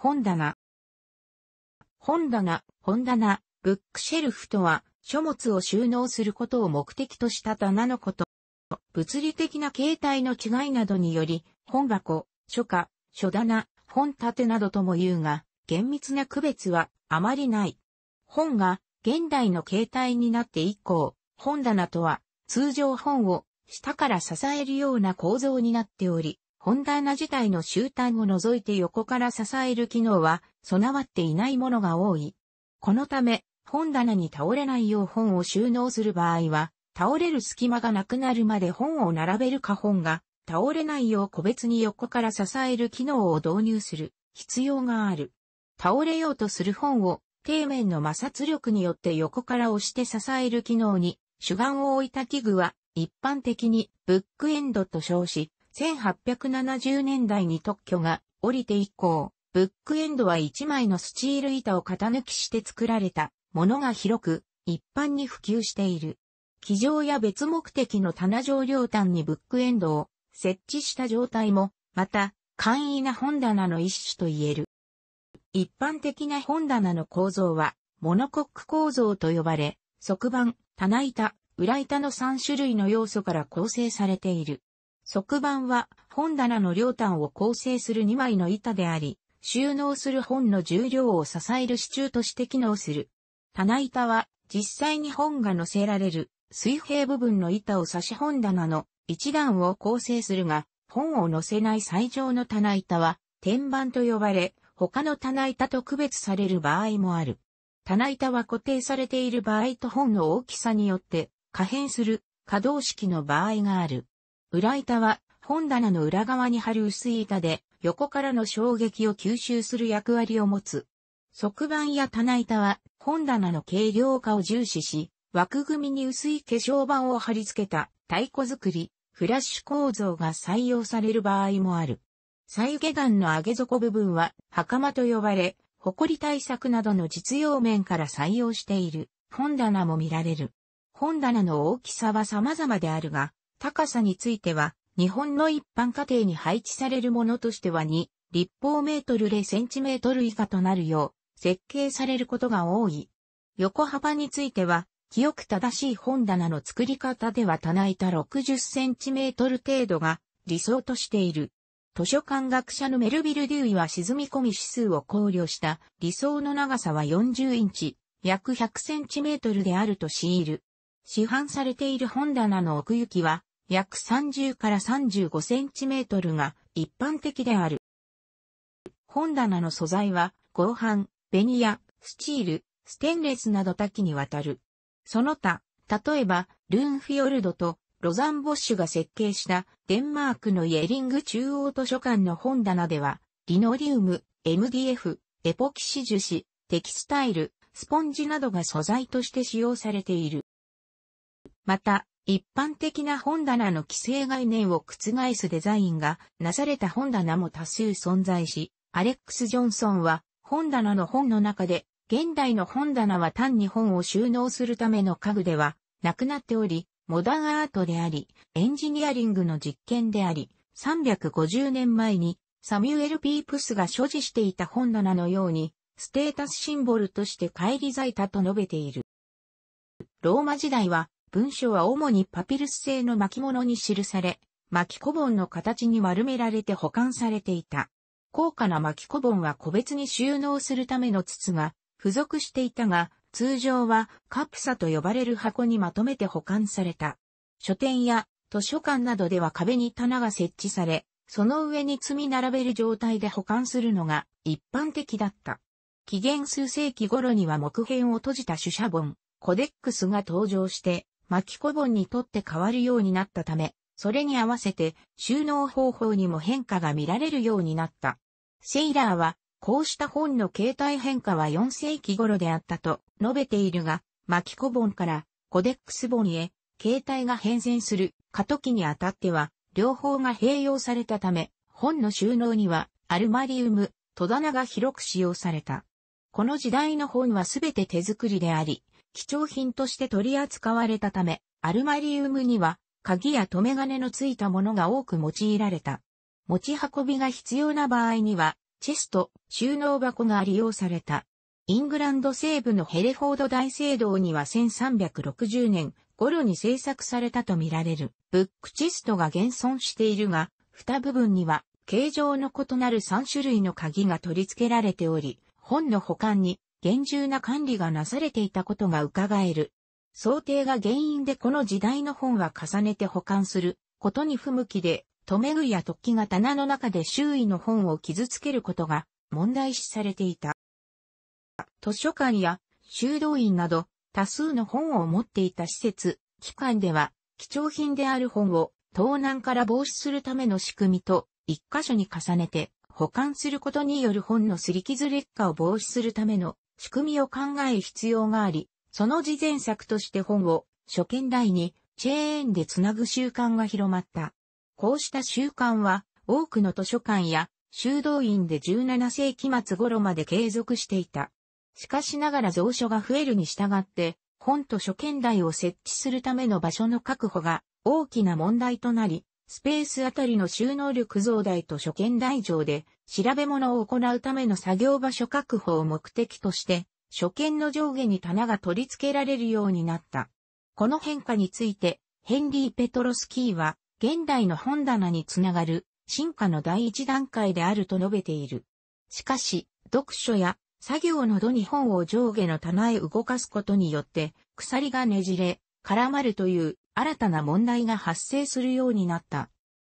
本棚。本棚、本棚、ブックシェルフとは、書物を収納することを目的とした棚のこと。物理的な形態の違いなどにより、本箱、書家、書棚、本立てなどとも言うが、厳密な区別はあまりない。本が現代の形態になって以降、本棚とは通常本を下から支えるような構造になっており、本棚自体の終端を除いて横から支える機能は備わっていないものが多い。このため、本棚に倒れないよう本を収納する場合は、倒れる隙間がなくなるまで本を並べるか本が倒れないよう個別に横から支える機能を導入する必要がある。倒れようとする本を底面の摩擦力によって横から押して支える機能に主眼を置いた器具は一般的にブックエンドと称し、1870年代に特許が降りて以降、ブックエンドは1枚のスチール板を型抜きして作られたものが広く一般に普及している。機上や別目的の棚上両端にブックエンドを設置した状態も、また、簡易な本棚の一種と言える。一般的な本棚の構造は、モノコック構造と呼ばれ、側板、棚板、裏板の3種類の要素から構成されている。側板は本棚の両端を構成する2枚の板であり、収納する本の重量を支える支柱として機能する。棚板は実際に本が載せられる水平部分の板を差し本棚の一段を構成するが、本を載せない最上の棚板は天板と呼ばれ、他の棚板と区別される場合もある。棚板は固定されている場合と本の大きさによって可変する可動式の場合がある。裏板は本棚の裏側に貼る薄い板で横からの衝撃を吸収する役割を持つ。側板や棚板は本棚の軽量化を重視し、枠組みに薄い化粧板を貼り付けた太鼓作り、フラッシュ構造が採用される場合もある。左右下段の上げ底部分は袴と呼ばれ、り対策などの実用面から採用している本棚も見られる。本棚の大きさは様々であるが、高さについては、日本の一般家庭に配置されるものとしては2、立方メートル0センチメートル以下となるよう、設計されることが多い。横幅については、清く正しい本棚の作り方では棚板60センチメートル程度が理想としている。図書館学者のメルビル・デューイは沈み込み指数を考慮した理想の長さは40インチ、約100センチメートルであると強いる。市販されている本棚の奥行きは約30から35センチメートルが一般的である。本棚の素材は合板、ベニヤ、スチール、ステンレスなど多岐にわたる。その他、例えば、ルーンフィヨルドとロザン・ボッシュが設計したデンマークのイエリング中央図書館の本棚では、リノリウム、MDF、エポキシ樹脂、テキスタイル、スポンジなどが素材として使用されている。また、一般的な本棚の規制概念を覆すデザインがなされた本棚も多数存在し、アレックス・ジョンソンは本棚の本の中で、現代の本棚は単に本を収納するための家具ではなくなっており、モダンアートであり、エンジニアリングの実験であり、350年前にサミュエル・ピープスが所持していた本棚のように、ステータスシンボルとして返り咲いたと述べている。ローマ時代は文書は主にパピルス製の巻物に記され、巻小本の形に丸められて保管されていた。高価な巻小本は個別に収納するための筒が付属していたが、通常はカプサと呼ばれる箱にまとめて保管された。書店や図書館などでは壁に棚が設置され、その上に積み並べる状態で保管するのが一般的だった。紀元数世紀頃には木片を閉じた主写本、コデックスが登場して、巻き小盆にとって変わるようになったため、それに合わせて収納方法にも変化が見られるようになった。セイラーは、こうした本の形態変化は4世紀頃であったと述べているが、巻き小盆からコデックス本へ形態が変遷する過渡期にあたっては、両方が併用されたため、本の収納にはアルマリウム、戸棚が広く使用された。この時代の本はすべて手作りであり、貴重品として取り扱われたため、アルマリウムには鍵や留め金のついたものが多く用いられた。持ち運びが必要な場合には、チェスト、収納箱が利用された。イングランド西部のヘレフォード大聖堂には1360年頃に製作されたとみられるブックチェストが現存しているが、蓋部分には形状の異なる3種類の鍵が取り付けられており、本の保管に厳重な管理がなされていたことが伺える。想定が原因でこの時代の本は重ねて保管することに不向きで、留め具や突起が棚の中で周囲の本を傷つけることが問題視されていた。図書館や修道院など多数の本を持っていた施設、機関では貴重品である本を盗難から防止するための仕組みと一箇所に重ねて保管することによる本の擦り傷劣化を防止するための仕組みを考え必要があり、その事前作として本を初見台にチェーンでつなぐ習慣が広まった。こうした習慣は多くの図書館や修道院で17世紀末頃まで継続していた。しかしながら蔵書が増えるに従って、本と書見台を設置するための場所の確保が大きな問題となり、スペースあたりの収納力増大と所見台上で調べ物を行うための作業場所確保を目的として、所見の上下に棚が取り付けられるようになった。この変化について、ヘンリー・ペトロスキーは、現代の本棚につながる進化の第一段階であると述べている。しかし、読書や作業の度に本を上下の棚へ動かすことによって、鎖がねじれ、絡まるという新たな問題が発生するようになった。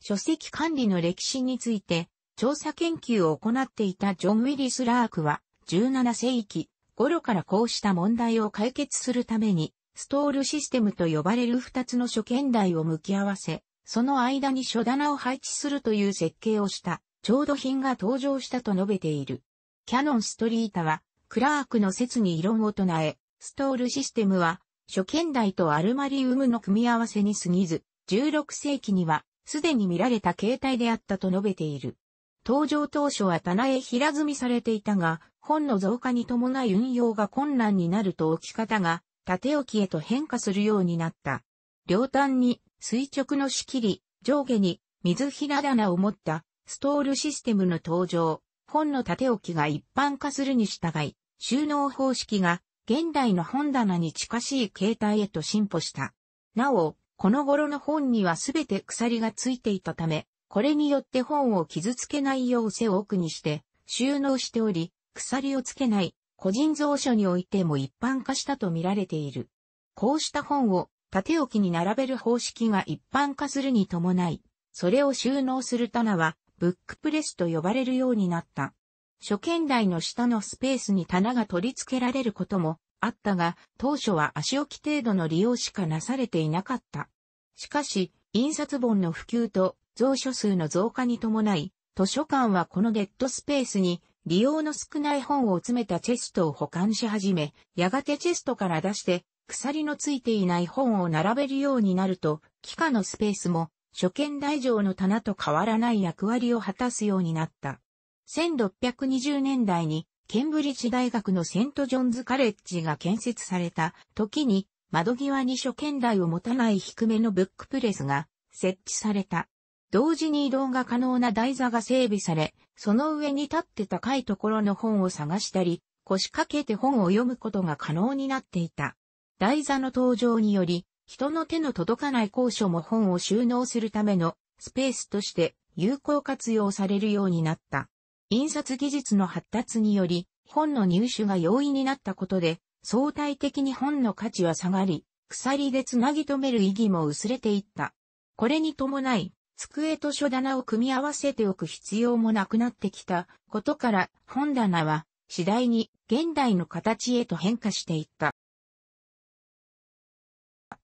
書籍管理の歴史について調査研究を行っていたジョン・ウィリス・ラークは17世紀頃からこうした問題を解決するためにストールシステムと呼ばれる2つの書見台を向き合わせ、その間に書棚を配置するという設計をした調度品が登場したと述べている。キャノン・ストリータはクラークの説に異論を唱え、ストールシステムは初見台とアルマリウムの組み合わせに過ぎず、16世紀にはすでに見られた形態であったと述べている。登場当初は棚へ平積みされていたが、本の増加に伴い運用が困難になると置き方が縦置きへと変化するようになった。両端に垂直の仕切り、上下に水平棚を持ったストールシステムの登場、本の縦置きが一般化するに従い、収納方式が現代の本棚に近しい形態へと進歩した。なお、この頃の本にはすべて鎖がついていたため、これによって本を傷つけないよう背を奥にして収納しており、鎖をつけない個人蔵書においても一般化したと見られている。こうした本を縦置きに並べる方式が一般化するに伴い、それを収納する棚はブックプレスと呼ばれるようになった。初見台の下のスペースに棚が取り付けられることもあったが、当初は足置き程度の利用しかなされていなかった。しかし、印刷本の普及と蔵書数の増加に伴い、図書館はこのデッドスペースに利用の少ない本を詰めたチェストを保管し始め、やがてチェストから出して鎖のついていない本を並べるようになると、機下のスペースも初見台上の棚と変わらない役割を果たすようになった。1620年代にケンブリッジ大学のセントジョンズカレッジが建設された時に窓際に初見台を持たない低めのブックプレスが設置された。同時に移動が可能な台座が整備され、その上に立って高いところの本を探したり、腰掛けて本を読むことが可能になっていた。台座の登場により、人の手の届かない高所も本を収納するためのスペースとして有効活用されるようになった。印刷技術の発達により、本の入手が容易になったことで、相対的に本の価値は下がり、鎖でつなぎ止める意義も薄れていった。これに伴い、机と書棚を組み合わせておく必要もなくなってきたことから本棚は次第に現代の形へと変化していった。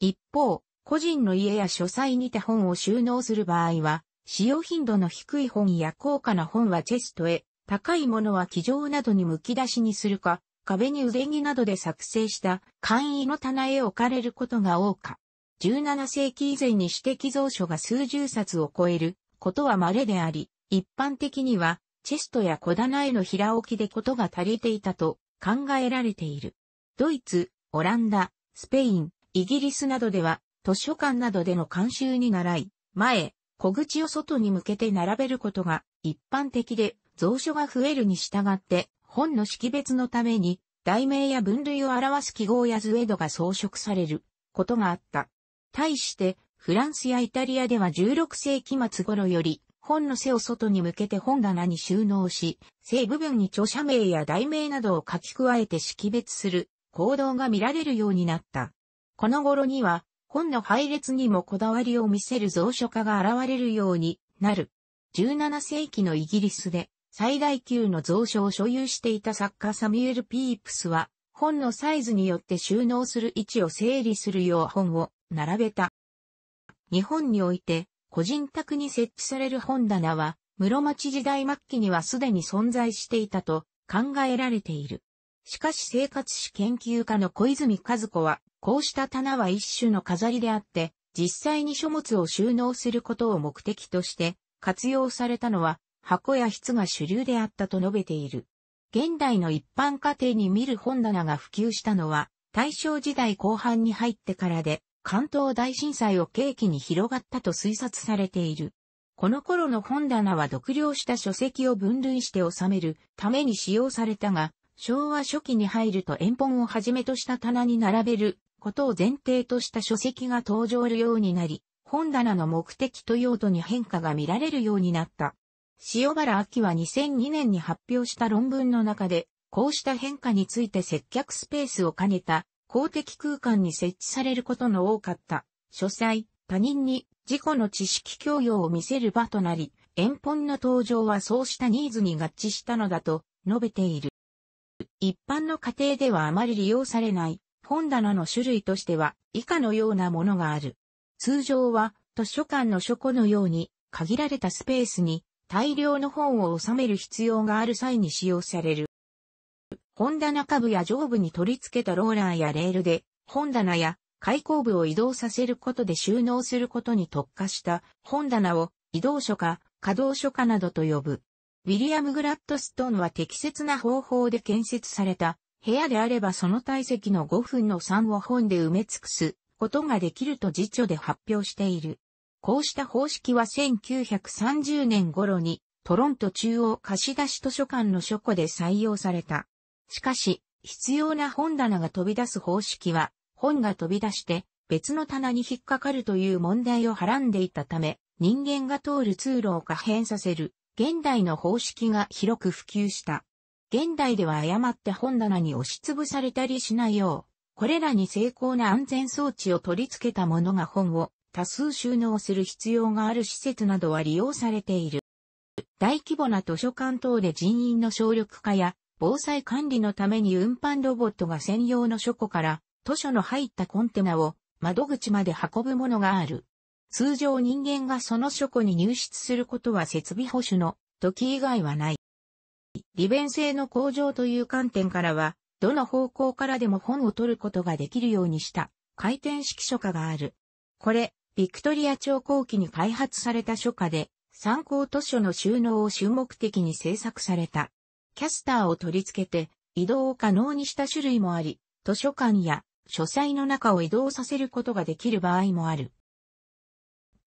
一方、個人の家や書斎にて本を収納する場合は使用頻度の低い本や高価な本はチェストへ、高いものは機上などに剥き出しにするか、壁に腕着などで作成した簡易の棚へ置かれることが多か。17世紀以前に私的蔵書が数十冊を超えることは稀であり、一般的にはチェストや小棚への平置きでことが足りていたと考えられている。ドイツ、オランダ、スペイン、イギリスなどでは図書館などでの監修に習い、前、小口を外に向けて並べることが一般的で、蔵書が増えるに従って、本の識別のために、題名や分類を表す記号や図絵度が装飾されることがあった。対して、フランスやイタリアでは16世紀末頃より、本の背を外に向けて本棚に収納し、性部分に著者名や題名などを書き加えて識別する行動が見られるようになった。この頃には、本の配列にもこだわりを見せる蔵書家が現れるようになる。17世紀のイギリスで最大級の蔵書を所有していた作家サミュエル・ピープスは本のサイズによって収納する位置を整理するよう本を並べた。日本において個人宅に設置される本棚は室町時代末期にはすでに存在していたと考えられている。しかし生活史研究家の小泉和子は、こうした棚は一種の飾りであって、実際に書物を収納することを目的として活用されたのは箱や筆が主流であったと述べている。現代の一般家庭に見る本棚が普及したのは大正時代後半に入ってからで関東大震災を契機に広がったと推察されている。この頃の本棚は読量した書籍を分類して収めるために使用されたが、昭和初期に入ると円本をはじめとした棚に並べることを前提とした書籍が登場るようになり、本棚の目的と用途に変化が見られるようになった。塩原明は2002年に発表した論文の中で、こうした変化について接客スペースを兼ねた公的空間に設置されることの多かった。書斎、他人に自己の知識教養を見せる場となり、円本の登場はそうしたニーズに合致したのだと述べている。一般の家庭ではあまり利用されない本棚の種類としては以下のようなものがある。通常は図書館の書庫のように限られたスペースに大量の本を収める必要がある際に使用される。本棚下部や上部に取り付けたローラーやレールで本棚や開口部を移動させることで収納することに特化した本棚を移動書か稼働書かなどと呼ぶ。ウィリアム・グラッドストーンは適切な方法で建設された部屋であればその体積の5分の3を本で埋め尽くすことができると辞書で発表している。こうした方式は1930年頃にトロント中央貸し出し図書館の書庫で採用された。しかし、必要な本棚が飛び出す方式は、本が飛び出して別の棚に引っかかるという問題をはらんでいたため、人間が通る通路を可変させる現代の方式が広く普及した。現代では誤って本棚に押しつぶされたりしないよう、これらに精巧な安全装置を取り付けたものが本を多数収納する必要がある施設などは利用されている。大規模な図書館等で人員の省力化や防災管理のために運搬ロボットが専用の書庫から図書の入ったコンテナを窓口まで運ぶものがある。通常人間がその書庫に入室することは設備保守の時以外はない。利便性の向上という観点からは、どの方向からでも本を取ることができるようにした回転式書架がある。これ、ビクトリア朝後期に開発された書架で、参考図書の収納を主目的に制作された。キャスターを取り付けて移動を可能にした種類もあり、図書館や書斎の中を移動させることができる場合もある。